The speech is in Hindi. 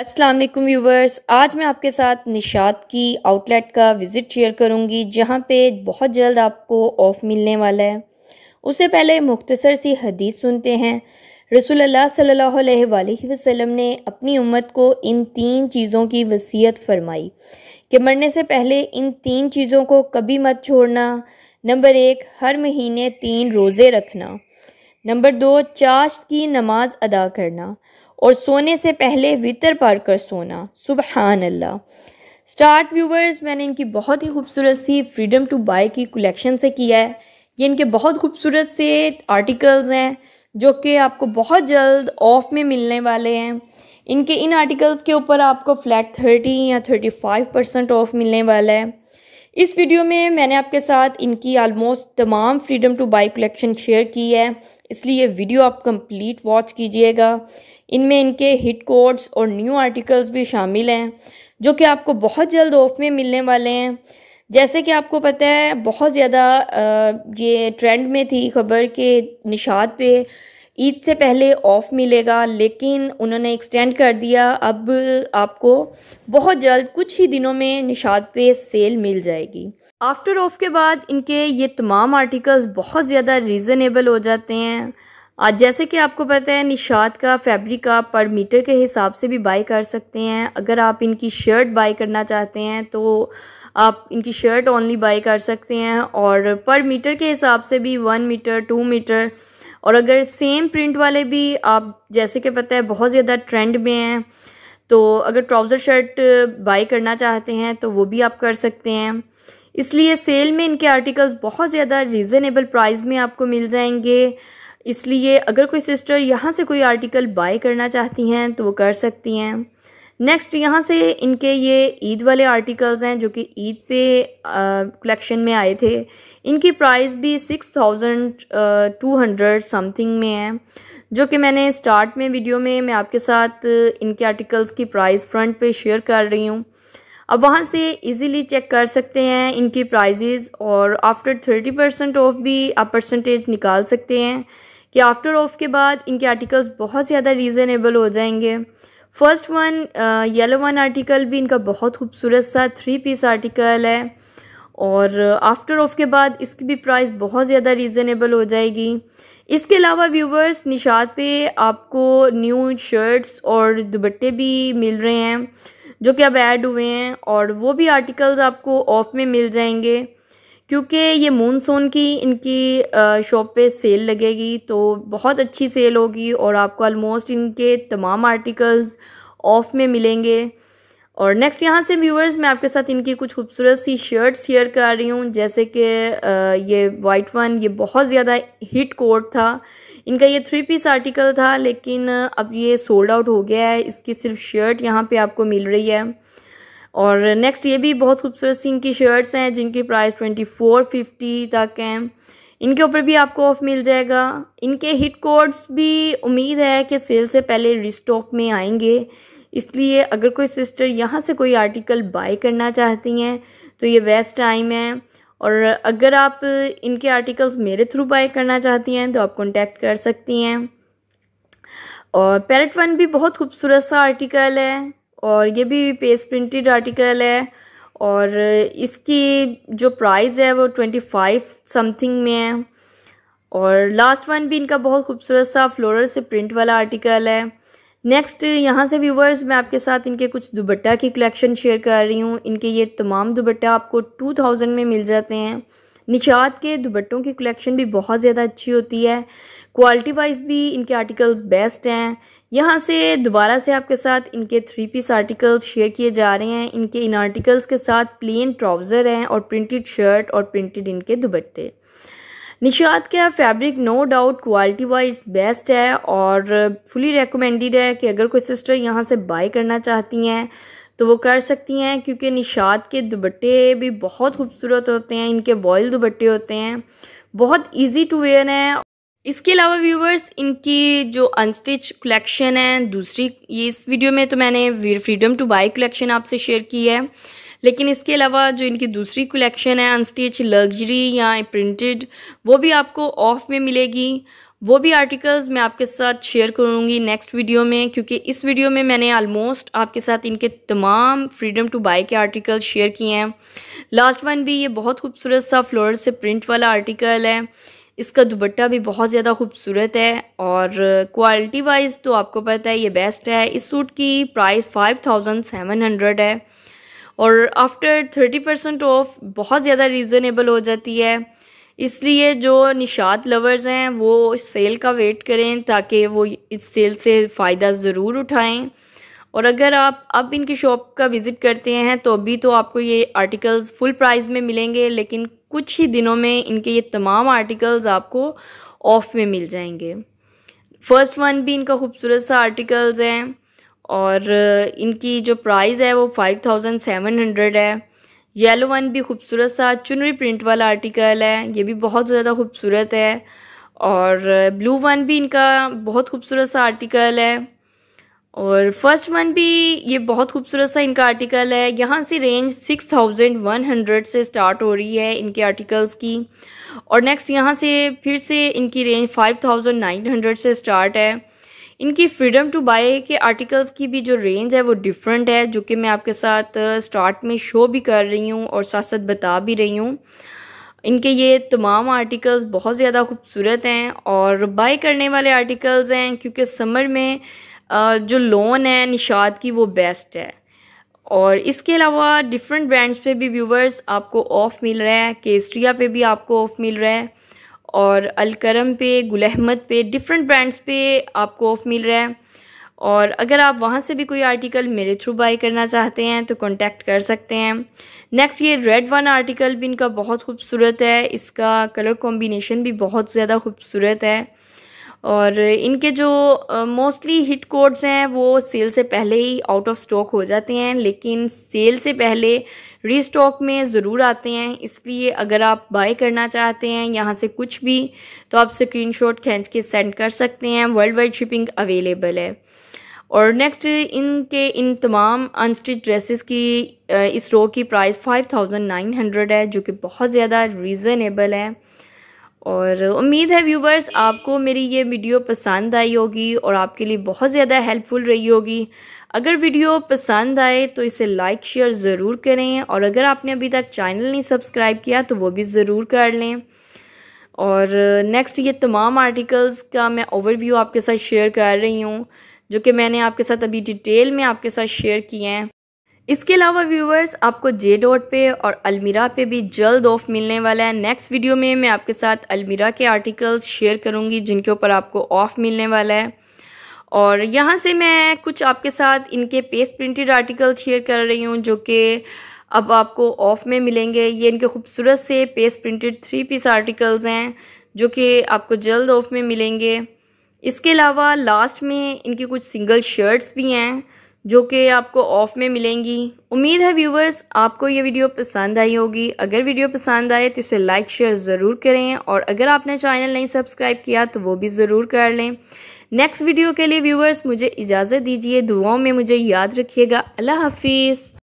अस्सलाम वालेकुम व्यूवर्स आज मैं आपके साथ निशात की आउटलेट का विज़िट शेयर करूंगी जहां पे बहुत जल्द आपको ऑफ़ मिलने वाला है उससे पहले मुख्तसर सी हदीस सुनते हैं रसूल अल्लाह सल्लल्लाहु अलैहि वसल्लम ने अपनी उम्मत को इन तीन चीज़ों की वसीयत फरमाई कि मरने से पहले इन तीन चीज़ों को कभी मत छोड़ना नंबर एक हर महीने तीन रोज़े रखना नंबर दो चाश्त की नमाज अदा करना और सोने से पहले वितर पढ़ कर सोना सुबहान अल्लाह स्टार्ट व्यूवर्स मैंने इनकी बहुत ही खूबसूरत सी फ्रीडम टू बाय की कलेक्शन से किया है ये इनके बहुत खूबसूरत से आर्टिकल्स हैं जो कि आपको बहुत जल्द ऑफ में मिलने वाले हैं इनके इन आर्टिकल्स के ऊपर आपको फ्लैट थर्टी या थर्टी फाइव परसेंट ऑफ मिलने वाला है इस वीडियो में मैंने आपके साथ इनकी आलमोस्ट तमाम freedom to buy collection share की है इसलिए वीडियो आप कंप्लीट वॉच कीजिएगा इनमें इनके हिट कोड्स और न्यू आर्टिकल्स भी शामिल हैं जो कि आपको बहुत जल्द ऑफ में मिलने वाले हैं जैसे कि आपको पता है बहुत ज़्यादा ये ट्रेंड में थी खबर के निशात पे ईद से पहले ऑफ़ मिलेगा लेकिन उन्होंने एक्सटेंड कर दिया अब आपको बहुत जल्द कुछ ही दिनों में निशात पे सेल मिल जाएगी आफ्टर ऑफ के बाद इनके ये तमाम आर्टिकल्स बहुत ज़्यादा रीज़नेबल हो जाते हैं आज जैसे कि आपको पता है निशात का फैब्रिक आप पर मीटर के हिसाब से भी बाई कर सकते हैं अगर आप इनकी शर्ट बाई करना चाहते हैं तो आप इनकी शर्ट ओनली बाई कर सकते हैं और पर मीटर के हिसाब से भी वन मीटर टू मीटर और अगर सेम प्रिंट वाले भी आप जैसे कि पता है बहुत ज़्यादा ट्रेंड में हैं तो अगर ट्राउज़र शर्ट बाई करना चाहते हैं तो वो भी आप कर सकते हैं इसलिए सेल में इनके आर्टिकल्स बहुत ज़्यादा रीज़नेबल प्राइस में आपको मिल जाएंगे इसलिए अगर कोई सिस्टर यहाँ से कोई आर्टिकल बाय करना चाहती हैं तो वो कर सकती हैं नेक्स्ट यहाँ से इनके ये ईद वाले आर्टिकल्स हैं जो कि ईद पे कलेक्शन में आए थे इनकी प्राइस भी six thousand two hundred something में है जो कि मैंने स्टार्ट में वीडियो में मैं आपके साथ इनके आर्टिकल्स की प्राइस फ्रंट पे शेयर कर रही हूँ अब वहाँ से इजीली चेक कर सकते हैं इनकी प्राइजेज और आफ्टर थर्टी परसेंट ऑफ भी आप परसेंटेज निकाल सकते हैं कि आफ्टर ऑफ के बाद इनके आर्टिकल्स बहुत ज़्यादा रीज़नेबल हो जाएंगे first one yellow one article भी इनका बहुत खूबसूरत सा थ्री पीस आर्टिकल है और आफ्टर ऑफ के बाद इसकी भी प्राइस बहुत ज़्यादा रीज़नेबल हो जाएगी इसके अलावा व्यूवर्स निशात पे आपको न्यू शर्ट्स और दुबट्टे भी मिल रहे हैं जो कि अब ऐड हुए हैं और वो भी आर्टिकल्स आपको ऑफ में मिल जाएंगे क्योंकि ये मूनसून की इनकी शॉप पे सेल लगेगी तो बहुत अच्छी सेल होगी और आपको आलमोस्ट इनके तमाम आर्टिकल्स ऑफ में मिलेंगे और नेक्स्ट यहाँ से व्यूअर्स मैं आपके साथ इनकी कुछ खूबसूरत सी शर्ट्स शेयर कर रही हूँ जैसे कि ये वाइट वन ये बहुत ज़्यादा हिट कोट था इनका ये थ्री पीस आर्टिकल था लेकिन अब ये सोल्ड आउट हो गया है इसकी सिर्फ शर्ट यहाँ पे आपको मिल रही है और नेक्स्ट ये भी बहुत खूबसूरत सीन की शर्ट्स हैं जिनकी प्राइस ट्वेंटी फोर फिफ्टी तक हैं इनके ऊपर भी आपको ऑफ़ मिल जाएगा इनके हिट कोड्स भी उम्मीद है कि सेल से पहले रिस्टॉक में आएंगे इसलिए अगर कोई सिस्टर यहाँ से कोई आर्टिकल बाय करना चाहती हैं तो ये बेस्ट टाइम है और अगर आप इनके आर्टिकल्स मेरे थ्रू बाय करना चाहती हैं तो आप कॉन्टेक्ट कर सकती हैं और पैरट वन भी बहुत खूबसूरत सा आर्टिकल है और ये भी पेज प्रिंटेड आर्टिकल है और इसकी जो प्राइस है वो ट्वेंटी फाइव समथिंग में है और लास्ट वन भी इनका बहुत खूबसूरत सा फ्लोरल से प्रिंट वाला आर्टिकल है नेक्स्ट यहाँ से व्यूवर्स मैं आपके साथ इनके कुछ दुबट्टा की कलेक्शन शेयर कर रही हूँ इनके ये तमाम दुबट्टा आपको टू थाउजेंड में मिल जाते हैं निशात के दुबट्टों की कलेक्शन भी बहुत ज़्यादा अच्छी होती है क्वालिटी वाइज भी इनके आर्टिकल्स बेस्ट हैं यहाँ से दोबारा से आपके साथ इनके थ्री पीस आर्टिकल्स शेयर किए जा रहे हैं इनके इन आर्टिकल्स के साथ प्लेन ट्राउज़र हैं और प्रिंटेड शर्ट और प्रिंटेड इनके दुबट्टे निशात का fabric no doubt quality wise best है और फुली रेकमेंडेड है कि अगर कोई सिस्टर यहाँ से बाय करना चाहती हैं तो वो कर सकती हैं क्योंकि निषाद के दुबट्टे भी बहुत खूबसूरत होते हैं इनके वॉयल दुबट्टे होते हैं बहुत इजी टू वेयर हैं इसके अलावा व्यूवर्स इनकी जो अनस्टिच कलेक्शन है दूसरी ये इस वीडियो में तो मैंने फ्रीडम टू बाई कलेक्शन आपसे शेयर की है लेकिन इसके अलावा जो इनकी दूसरी कलेक्शन है अनस्टिच लग्जरी या प्रिंटेड वो भी आपको ऑफ में मिलेगी वो भी आर्टिकल्स मैं आपके साथ शेयर करूँगी नेक्स्ट वीडियो में क्योंकि इस वीडियो में मैंने आलमोस्ट आपके साथ इनके तमाम फ्रीडम टू बाय के आर्टिकल शेयर किए हैं लास्ट वन भी ये बहुत खूबसूरत सा फ्लोर से प्रिंट वाला आर्टिकल है इसका दुबट्टा भी बहुत ज़्यादा खूबसूरत है और क्वालिटी वाइज तो आपको पता है ये बेस्ट है इस सूट की price five thousand seven hundred है और आफ्टर थर्टी परसेंट ऑफ बहुत ज़्यादा रिजनेबल हो जाती है इसलिए जो निषाद लवर्स हैं वो इस सेल का वेट करें ताकि वो इस सेल से फ़ायदा ज़रूर उठाएं और अगर आप अब इनकी शॉप का विज़िट करते हैं तो अभी तो आपको ये आर्टिकल्स फुल प्राइस में मिलेंगे लेकिन कुछ ही दिनों में इनके ये तमाम आर्टिकल्स आपको ऑफ में मिल जाएंगे फ़र्स्ट वन भी इनका खूबसूरत सा आर्टिकल्स हैं और इनकी जो प्राइस है वो फाइव थाउजेंड सेवन हंड्रेड है येलो वन भी खूबसूरत सा चुनरी प्रिंट वाला आर्टिकल है ये भी बहुत ज़्यादा खूबसूरत है और ब्लू uh, वन भी इनका बहुत खूबसूरत सा आर्टिकल है और फर्स्ट वन भी ये बहुत खूबसूरत सा इनका आर्टिकल है यहाँ से range six thousand one hundred से स्टार्ट हो रही है इनके आर्टिकल्स की और नेक्स्ट यहाँ से फिर से इनकी range five thousand nine hundred से स्टार्ट है इनकी फ्रीडम टू बाय के आर्टिकल्स की भी जो रेंज है वो डिफरेंट है जो कि मैं आपके साथ स्टार्ट में शो भी कर रही हूँ और साथ साथ बता भी रही हूँ इनके ये तमाम आर्टिकल्स बहुत ज़्यादा खूबसूरत हैं और बाय करने वाले आर्टिकल्स हैं क्योंकि समर में जो लोन है निशाद की वो बेस्ट है और इसके अलावा डिफरेंट ब्रांड्स पे भी व्यूवर्स आपको ऑफ़ मिल रहा है केसट्रिया पे भी आपको ऑफ़ मिल रहा है और अलकरम पे गुल अहमद पे डिफरेंट ब्रांड्स पे आपको ऑफ़ मिल रहा है और अगर आप वहाँ से भी कोई आर्टिकल मेरे थ्रू बाई करना चाहते हैं तो कांटेक्ट कर सकते हैं नेक्स्ट ये रेड वन आर्टिकल भी इनका बहुत खूबसूरत है इसका कलर कॉम्बिनेशन भी बहुत ज़्यादा खूबसूरत है और इनके जो मोस्टली हिट कोड्स हैं वो सेल से पहले ही आउट ऑफ स्टॉक हो जाते हैं लेकिन सेल से पहले रीस्टॉक में ज़रूर आते हैं इसलिए अगर आप बाय करना चाहते हैं यहाँ से कुछ भी तो आप स्क्रीनशॉट खींच के सेंड कर सकते हैं वर्ल्ड वाइड शिपिंग अवेलेबल है और नेक्स्ट इनके इन तमाम अनस्टिच ड्रेसेस की इस रो की price five thousand nine hundred है जो कि बहुत ज़्यादा रीज़नेबल है और उम्मीद है व्यूवर्स आपको मेरी ये वीडियो पसंद आई होगी और आपके लिए बहुत ज़्यादा हेल्पफुल रही होगी अगर वीडियो पसंद आए तो इसे लाइक शेयर ज़रूर करें और अगर आपने अभी तक चैनल नहीं सब्सक्राइब किया तो वो भी ज़रूर कर लें और नेक्स्ट ये तमाम आर्टिकल्स का मैं ओवरव्यू आपके साथ शेयर कर रही हूँ जो कि मैंने आपके साथ अभी डिटेल में आपके साथ शेयर किए हैं इसके अलावा व्यूवर्स आपको जे डॉट पे और अलमीरा पे भी जल्द ऑफ मिलने वाला है नेक्स्ट वीडियो में मैं आपके साथ अलमीरा के आर्टिकल्स शेयर करूँगी जिनके ऊपर आपको ऑफ मिलने वाला है और यहाँ से मैं कुछ आपके साथ इनके पेस्ट प्रिंटेड आर्टिकल शेयर कर रही हूँ जो कि अब आपको ऑफ में मिलेंगे ये इनके खूबसूरत से paste printed three piece articles हैं जो कि आपको जल्द ऑफ में मिलेंगे इसके अलावा लास्ट में इनकी कुछ सिंगल शर्ट्स भी हैं जो कि आपको ऑफ में मिलेंगी उम्मीद है व्यूवर्स आपको ये वीडियो पसंद आई होगी अगर वीडियो पसंद आए तो इसे लाइक शेयर ज़रूर करें और अगर आपने चैनल नहीं सब्सक्राइब किया तो वो भी ज़रूर कर लें नेक्स्ट वीडियो के लिए व्यूवर्स मुझे इजाज़त दीजिए दुआओं में मुझे याद रखिएगा अल्लाह हाफिज़